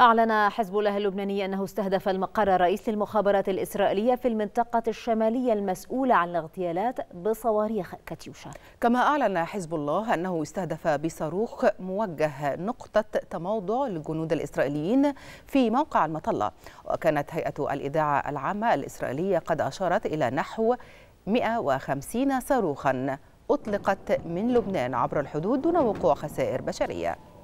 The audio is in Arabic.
أعلن حزب الله اللبناني أنه استهدف المقر الرئيس للمخابرات الإسرائيلية في المنطقة الشمالية المسؤولة عن الاغتيالات بصواريخ كاتيوشا كما أعلن حزب الله أنه استهدف بصاروخ موجه نقطة تموضع للجنود الإسرائيليين في موقع المطلة وكانت هيئة الإذاعة العامة الإسرائيلية قد أشارت إلى نحو 150 صاروخا أطلقت من لبنان عبر الحدود دون وقوع خسائر بشرية